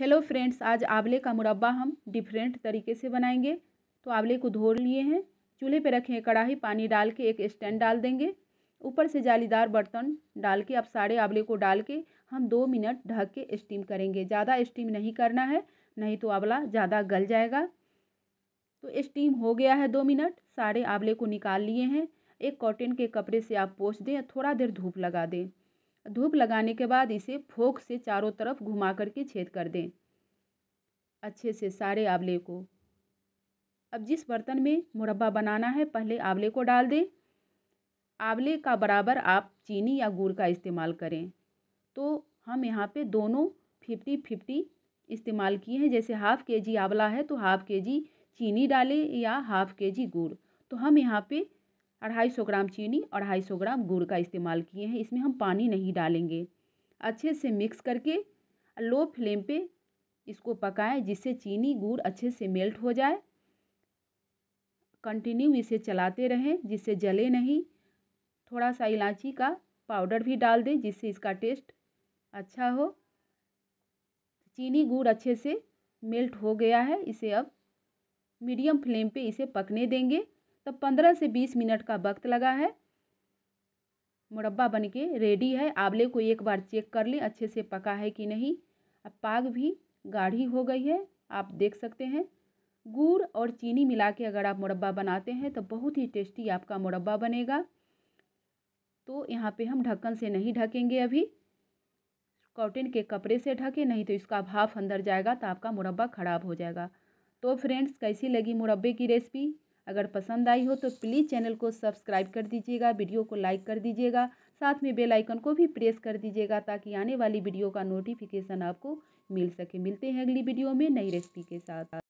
hello friends आज आंवले का मुरब्बा हम डिफरेंट तरीके से बनाएंगे तो आंवले को धो लिए हैं चूल्हे पे रखे हैं कढ़ाई पानी डाल के एक स्टैंड डाल देंगे ऊपर से जालीदार बर्तन डाल के अब सारे आंवले को डाल के हम दो मिनट ढक के स्टीम करेंगे ज़्यादा स्टीम नहीं करना है नहीं तो आंवला ज़्यादा गल जाएगा तो स्टीम हो गया है दो मिनट सारे आंवले को निकाल लिए हैं एक कॉटन के कपड़े से आप पोछ दें थोड़ा देर धूप लगा दें धूप लगाने के बाद इसे फोक से चारों तरफ घुमा करके छेद कर दें अच्छे से सारे आंवले को अब जिस बर्तन में मुरब्बा बनाना है पहले आंवले को डाल दें आंवले का बराबर आप चीनी या गुड़ का इस्तेमाल करें तो हम यहाँ पे दोनों फिफ्टी फिफ्टी इस्तेमाल किए हैं जैसे हाफ़ के जी आंवला है तो हाफ़ के जी चीनी डालें या हाफ़ के जी गुड़ तो हम यहाँ पे अढ़ाई सौ ग्राम चीनी और अढ़ाई सौ ग्राम गुड़ का इस्तेमाल किए हैं इसमें हम पानी नहीं डालेंगे अच्छे से मिक्स करके लो फ्लेम पे इसको पकाएं जिससे चीनी गुड़ अच्छे से मेल्ट हो जाए कंटिन्यू इसे चलाते रहें जिससे जले नहीं थोड़ा सा इलायची का पाउडर भी डाल दें जिससे इसका टेस्ट अच्छा हो चीनी गुड़ अच्छे से मेल्ट हो गया है इसे अब मीडियम फ्लेम पे इसे पकने देंगे तो पंद्रह से बीस मिनट का वक्त लगा है मुरब्बा बन के रेडी है आंवले को एक बार चेक कर लें अच्छे से पका है कि नहीं अब पाग भी गाढ़ी हो गई है आप देख सकते हैं गुड़ और चीनी मिला के अगर आप मुरब्बा बनाते हैं तो बहुत ही टेस्टी आपका मुरब्बा बनेगा तो यहाँ पे हम ढक्कन से नहीं ढकेंगे अभी कॉटन के कपड़े से ढके नहीं तो इसका भाफ अंदर जाएगा तो आपका मुरब्बा ख़राब हो जाएगा तो फ्रेंड्स कैसी लगी मुरब्बे की रेसिपी अगर पसंद आई हो तो प्लीज़ चैनल को सब्सक्राइब कर दीजिएगा वीडियो को लाइक कर दीजिएगा साथ में बेल आइकन को भी प्रेस कर दीजिएगा ताकि आने वाली वीडियो का नोटिफिकेशन आपको मिल सके मिलते हैं अगली वीडियो में नई रेसिपी के साथ